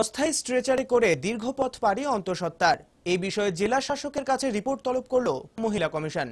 অস্থায়ী স্ট্রেচারে করে দীর্ঘ পথ পাড়ি অন্তঃসত্ত্বার এই বিষয়ে জেলা শাসকের কাছে রিপোর্ট তলব করল মহিলা কমিশন